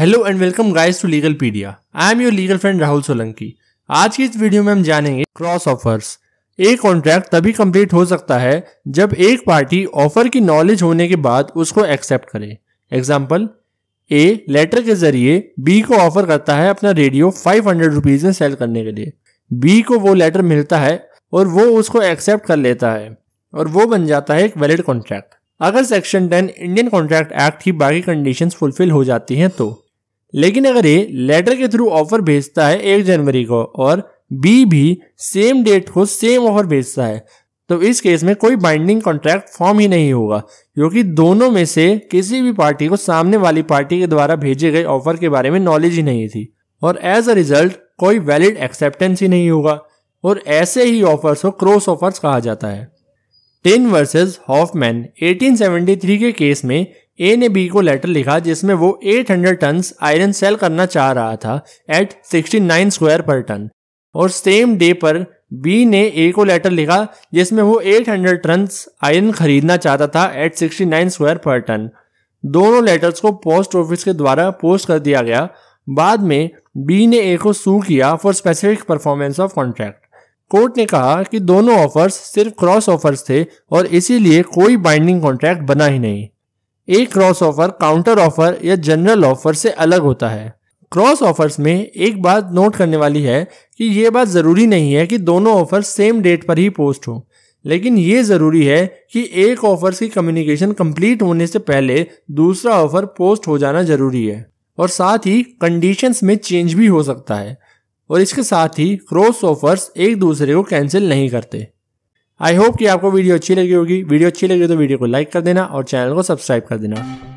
hello and welcome guys to Legalpedia I am your legal friend Rahul Solanki आज की इस video में हम जानेंगे क्रॉस ऑफर्स एक कॉन्ट्रैक्ट तभी कंप्लीट हो सकता है जब एक पार्टी ऑफर की नॉलेज होने के बाद उसको एक्सेप्ट करे एग्जाम्पल ए लेटर के जरिए बी को ऑफर करता है अपना रेडियो फाइव हंड्रेड रुपीज में सेल करने के लिए बी को वो लेटर मिलता है और वो उसको एक्सेप्ट कर लेता है और वो बन जाता है एक वैलिड कॉन्ट्रैक्ट अगर section ten Indian contract act की बाकी कंडीशंस फुलफिल हो जाती हैं तो लेकिन अगर ए लेटर के थ्रू ऑफर भेजता है एक जनवरी को और बी भी सेम डेट को सेम ऑफर भेजता है तो इस केस में कोई बाइंडिंग कॉन्ट्रैक्ट फॉर्म ही नहीं होगा क्योंकि दोनों में से किसी भी पार्टी को सामने वाली पार्टी के द्वारा भेजे गए ऑफर के बारे में नॉलेज ही नहीं थी और एज अ रिजल्ट कोई वैलिड एक्सेप्टेंस ही नहीं होगा और ऐसे ही ऑफर्स को क्रॉस ऑफर्स कहा जाता है टेन वर्सेस हॉफमैन 1873 के केस में ए ने बी को लेटर लिखा जिसमें वो 800 टन आयरन सेल करना चाह रहा था एट 69 स्क्वायर पर टन और सेम डे पर बी ने ए को लेटर लिखा जिसमें वो 800 टन आयरन खरीदना चाहता था एट 69 स्क्वायर पर टन दोनों लेटर्स को पोस्ट ऑफिस के द्वारा पोस्ट कर दिया गया बाद में बी ने ए को सू किया for specific performance of contract court ने कहा कि दोनों ऑफर्स सिर्फ क्रॉस ऑफर्स थे और इसीलिए कोई बाइंडिंग कॉन्ट्रैक्ट बना ही नहीं एक क्रॉस ऑफर काउंटर ऑफर या जनरल ऑफर से अलग होता है क्रॉस ऑफर्स में एक बात नोट करने वाली है कि ये बात ज़रूरी नहीं है कि दोनों ऑफर सेम डेट पर ही पोस्ट हों लेकिन ये ज़रूरी है कि एक ऑफर की कम्युनिकेशन कंप्लीट होने से पहले दूसरा ऑफर पोस्ट हो जाना ज़रूरी है और साथ ही कंडीशंस में चेंज भी हो सकता है और इसके साथ ही क्रॉस ऑफर्स एक दूसरे को कैंसिल नहीं करते आई होप कि आपको वीडियो अच्छी लगी होगी वीडियो अच्छी लगी तो वीडियो को लाइक कर देना और चैनल को सब्सक्राइब कर देना